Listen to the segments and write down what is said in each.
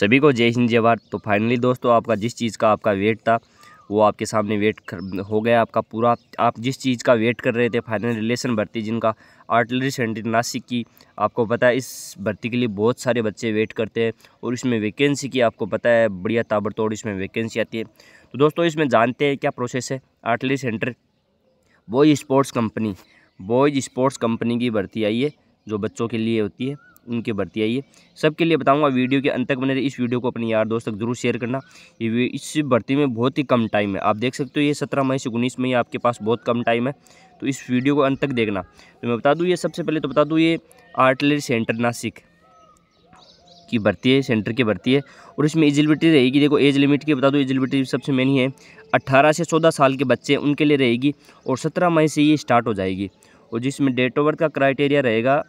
सभी को जय हिंद जय भारत तो फाइनली दोस्तों आपका जिस चीज़ का आपका वेट था वो आपके सामने वेट कर, हो गया आपका पूरा आप जिस चीज़ का वेट कर रहे थे फाइनल रिलेशन भर्ती जिनका आर्टिलरी सेंटर नासिक की आपको पता है इस भर्ती के लिए बहुत सारे बच्चे वेट करते हैं और इसमें वैकेंसी की आपको पता है बढ़िया ताबड़तोड़ इसमें वैकेंसी आती है तो दोस्तों इसमें जानते हैं क्या प्रोसेस है artillery centre boys sports company boys sports company की भर्ती आई है जो बच्चों के लिए होती है उनके भर्ती आई है सबके लिए बताऊंगा वीडियो के अंत तक बने इस वीडियो को अपने यार दोस्त तक जरूर शेयर करना ये इस भर्ती में बहुत ही कम टाइम है आप देख सकते हो ये सत्रह मई से उन्नीस मई आपके पास बहुत कम टाइम है तो इस वीडियो को अंत तक देखना तो मैं बता दूँ ये सबसे पहले तो बता दूँ ये आर्टलरी सेंटर नासिक की भर्ती है सेंटर की भर्ती है और इसमें एजिलिबिलिटी रहेगी देखो एज लिमिट की बता दो एजिलिबिलिटी सबसे मेन ही है अट्ठारह से चौदह साल के बच्चे उनके लिए रहेगी और सत्रह मई से ये स्टार्ट हो जाएगी और जिसमें डेट ऑफ बर्थ का क्राइटेरिया रहेगा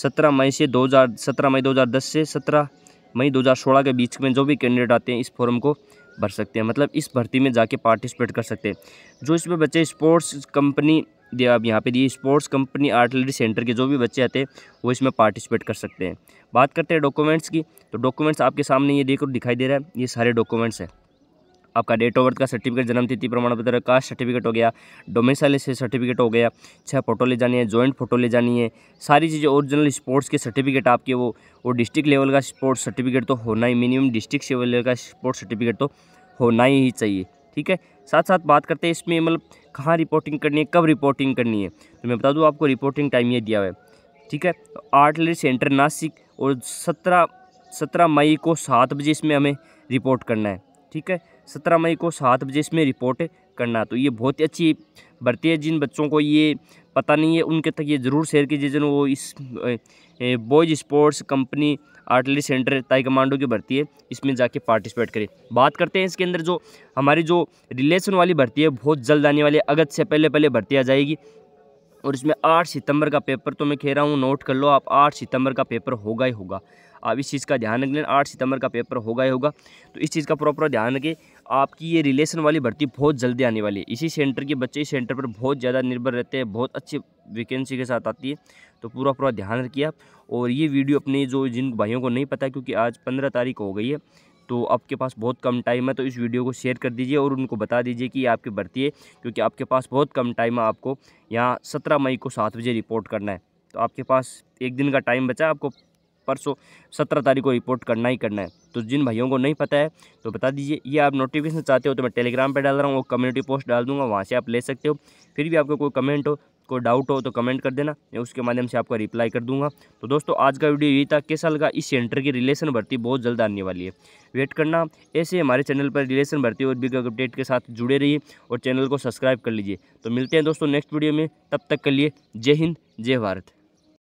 सत्रह मई से दो हज़ार सत्रह मई 2010 से सत्रह मई 2016 के बीच में जो भी कैंडिडेट आते हैं इस फॉर्म को भर सकते हैं मतलब इस भर्ती में जाके पार्टिसिपेट कर सकते हैं जो इसमें बच्चे स्पोर्ट्स कंपनी दिया अब यहाँ पे दिए स्पोर्ट्स कंपनी आर्टिलरी सेंटर के जो भी बच्चे आते हैं वो इसमें पार्टिसिपेट कर सकते हैं बात करते हैं डॉक्यूमेंट्स की तो डॉक्यूमेंट्स आपके सामने ये देखो दिखाई दे रहा है ये सारे डॉक्यूमेंट्स हैं आपका डेट ऑफ बर्थ का सर्टिफिकेट जन्म तिथि प्रमाण पत्र का सर्टिफिकेट हो गया डोमिसाइल से सर्टिफिकेट हो गया छः फ़ोटो ले जानी है जॉइंट फ़ोटो ले जानी है सारी चीज़ें ओरिजिनल स्पोर्ट्स के सर्टिफिकेट आपके वो वो डिस्ट्रिक्ट लेवल का स्पोर्ट्स सर्टिफिकेट तो होना ही मिनिमम डिस्ट्रिक्ट लेवल का स्पोर्ट्स सर्टिफिकेट तो होना ही चाहिए ठीक है साथ साथ बात करते हैं इसमें मतलब कहाँ रिपोर्टिंग करनी है कब रिपोर्टिंग करनी है तो मैं बता दूँ आपको रिपोर्टिंग टाइम ये दिया हुआ है ठीक है आठ लेट सेंटर नासिक और सत्रह सत्रह मई को सात बजे इसमें हमें रिपोर्ट करना है ठीक है सत्रह मई को सात बजे इसमें रिपोर्ट करना तो ये बहुत ही अच्छी भर्ती है जिन बच्चों को ये पता नहीं है उनके तक ये ज़रूर शेयर कीजिए जिन वो इस boys sports company artillery centre ताई कमांडो की भर्ती है इसमें जाके पार्टिसिपेट करें बात करते हैं इसके अंदर जो हमारी जो रिलेशन वाली भर्ती है बहुत जल्द आने वाली है अगस्त से पहले पहले भर्ती आ जाएगी और इसमें आठ सितंबर का पेपर तो मैं कह रहा हूँ नोट कर लो आप आठ सितंबर का पेपर होगा ही होगा आप इस चीज़ का ध्यान रख लें आठ सितंबर का पेपर होगा ही होगा तो इस चीज़ का प्रॉपर ध्यान रखें आपकी ये रिलेशन वाली भर्ती बहुत जल्दी आने वाली है इसी सेंटर के बच्चे इस सेंटर पर बहुत ज़्यादा निर्भर रहते हैं बहुत अच्छी वैकेंसी के साथ आती है तो पूरा पूरा ध्यान रखिए आप और ये वीडियो अपने जो जिन भाइयों को नहीं पता क्योंकि आज पंद्रह तारीख हो गई है तो आपके पास बहुत कम टाइम है तो इस वीडियो को शेयर कर दीजिए और उनको बता दीजिए कि आपकी भर्ती है क्योंकि आपके पास बहुत कम टाइम है आपको यहाँ सत्रह मई को सात बजे रिपोर्ट करना है तो आपके पास एक दिन का टाइम बचा आपको परसों सत्रह तारीख को रिपोर्ट करना ही करना है तो जिन भाइयों को नहीं पता है तो बता दीजिए ये आप नोटिफिकेशन चाहते हो तो मैं टेलीग्राम पर डाल रहा हूँ और कम्युनिटी पोस्ट डाल दूँगा वहाँ से आप ले सकते हो फिर भी आपका कोई कमेंट हो कोई डाउट हो तो कमेंट कर देना मैं उसके माध्यम से आपका रिप्लाई कर दूंगा तो दोस्तों आज का वीडियो यही था कैसा लगा इस सेंटर की रिलेशन भर्ती बहुत जल्द आने वाली है वेट करना ऐसे हमारे चैनल पर रिलेशन भर्ती और बिग अपडेट के साथ जुड़े रहिए और चैनल को सब्सक्राइब कर लीजिए तो मिलते हैं दोस्तों नेक्स्ट वीडियो में तब तक के लिए जय हिंद जय भारत